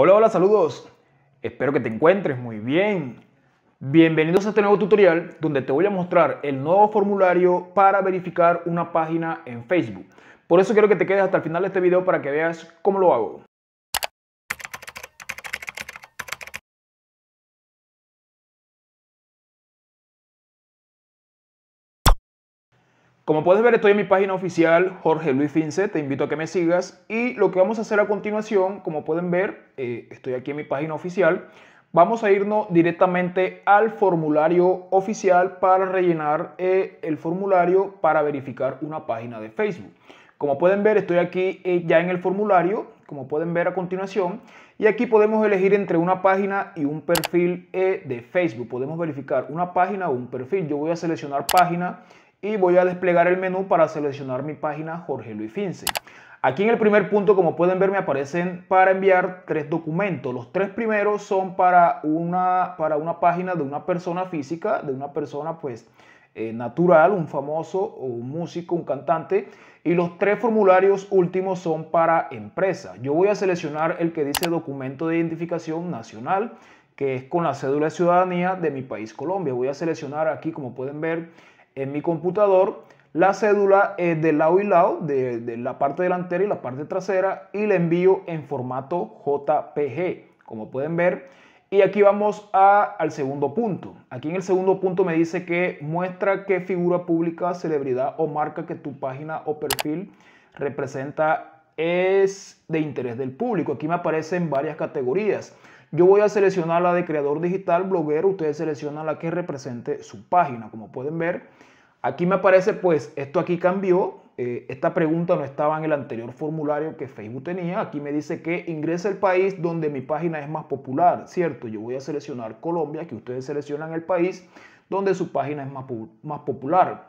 Hola, hola, saludos. Espero que te encuentres muy bien. Bienvenidos a este nuevo tutorial donde te voy a mostrar el nuevo formulario para verificar una página en Facebook. Por eso quiero que te quedes hasta el final de este video para que veas cómo lo hago. Como puedes ver, estoy en mi página oficial, Jorge Luis Fince, te invito a que me sigas. Y lo que vamos a hacer a continuación, como pueden ver, eh, estoy aquí en mi página oficial. Vamos a irnos directamente al formulario oficial para rellenar eh, el formulario para verificar una página de Facebook. Como pueden ver, estoy aquí eh, ya en el formulario, como pueden ver a continuación. Y aquí podemos elegir entre una página y un perfil de Facebook. Podemos verificar una página o un perfil. Yo voy a seleccionar página y voy a desplegar el menú para seleccionar mi página Jorge Luis Finse. Aquí en el primer punto, como pueden ver, me aparecen para enviar tres documentos. Los tres primeros son para una, para una página de una persona física, de una persona pues eh, natural, un famoso, o un músico, un cantante. Y los tres formularios últimos son para empresa. Yo voy a seleccionar el que dice documento de identificación nacional, que es con la cédula de ciudadanía de mi país Colombia. Voy a seleccionar aquí, como pueden ver, en mi computador, la cédula es de lado y lado, de, la parte delantera y la parte trasera, y la envío en formato JPG, como pueden ver. Y aquí vamos al segundo punto. Aquí en el segundo punto me dice que muestra qué figura pública, celebridad o marca que tu página o perfil representa es de interés del público. Aquí me aparecen varias categorías. Yo voy a seleccionar la de creador digital, bloguero, ustedes seleccionan la que represente su página, como pueden ver. Aquí me aparece pues esto aquí cambió, eh, esta pregunta no estaba en el anterior formulario que Facebook tenía, aquí me dice que ingrese el país donde mi página es más popular, ¿cierto? Yo voy a seleccionar Colombia, que ustedes seleccionan el país donde su página es más, más popular.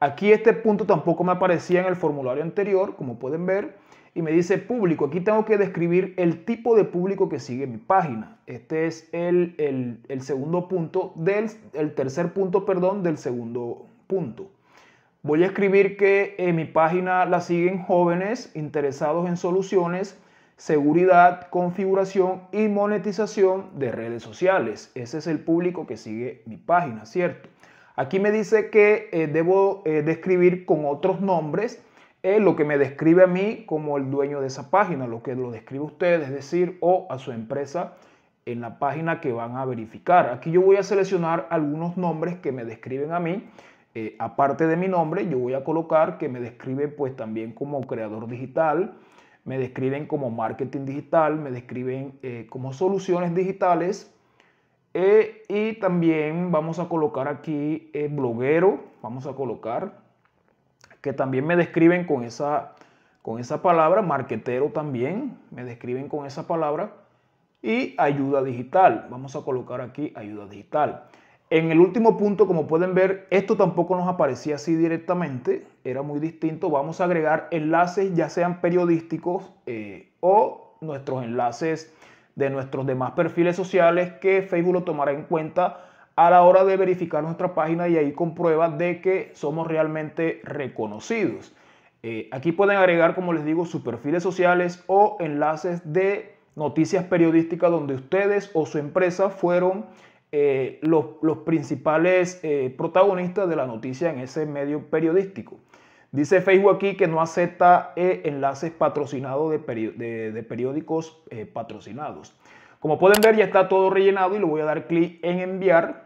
Aquí este punto tampoco me aparecía en el formulario anterior, como pueden ver y me dice público. Aquí tengo que describir el tipo de público que sigue mi página. Este es el, segundo punto del el tercer punto, perdón, del segundo punto. Voy a escribir que en eh, mi página la siguen jóvenes interesados en soluciones, seguridad, configuración y monetización de redes sociales. Ese es el público que sigue mi página, ¿cierto? Aquí me dice que eh, debo eh, describir con otros nombres es lo que me describe a mí como el dueño de esa página, lo que lo describe usted, es decir, o a su empresa en la página que van a verificar. Aquí yo voy a seleccionar algunos nombres que me describen a mí. Eh, aparte de mi nombre, yo voy a colocar que me describe pues también como creador digital, me describen como marketing digital, me describen eh, como soluciones digitales, eh, y también vamos a colocar aquí bloguero, vamos a colocar que también me describen con esa, con esa palabra, marquetero también, me describen con esa palabra, y ayuda digital. Vamos a colocar aquí ayuda digital. En el último punto, como pueden ver, esto tampoco nos aparecía así directamente, era muy distinto. Vamos a agregar enlaces, ya sean periodísticos eh, o nuestros enlaces de nuestros demás perfiles sociales que Facebook lo tomará en cuenta a la hora de verificar nuestra página y ahí comprueba de que somos realmente reconocidos. Eh, aquí pueden agregar, como les digo, sus perfiles sociales o enlaces de noticias periodísticas donde ustedes o su empresa fueron eh, los, principales eh, protagonistas de la noticia en ese medio periodístico. Dice Facebook aquí que no acepta enlaces patrocinados de, de periódicos patrocinados. Como pueden ver, ya está todo rellenado y le voy a dar clic en enviar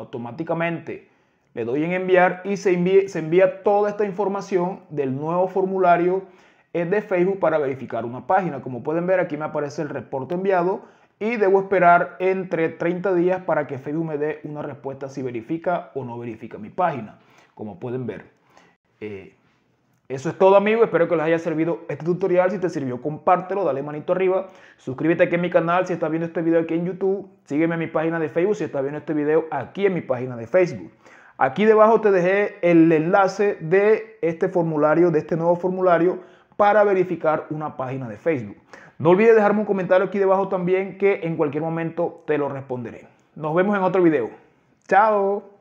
automáticamente le doy en enviar y se, envía, toda esta información del nuevo formulario eh, de Facebook para verificar una página. Como pueden ver, aquí me aparece el reporte enviado y debo esperar entre 30 días para que Facebook me dé una respuesta si verifica o no verifica mi página, como pueden ver. Eh, eso es todo amigos, espero que les haya servido este tutorial, si te sirvió compártelo, dale manito arriba, suscríbete aquí en mi canal si estás viendo este video aquí en YouTube, sígueme en mi página de Facebook si estás viendo este video aquí en mi página de Facebook. Aquí debajo te dejé el enlace de este formulario, de este nuevo formulario para verificar una página de Facebook. No olvides dejarme un comentario aquí debajo también que en cualquier momento te lo responderé. Nos vemos en otro video. Chao.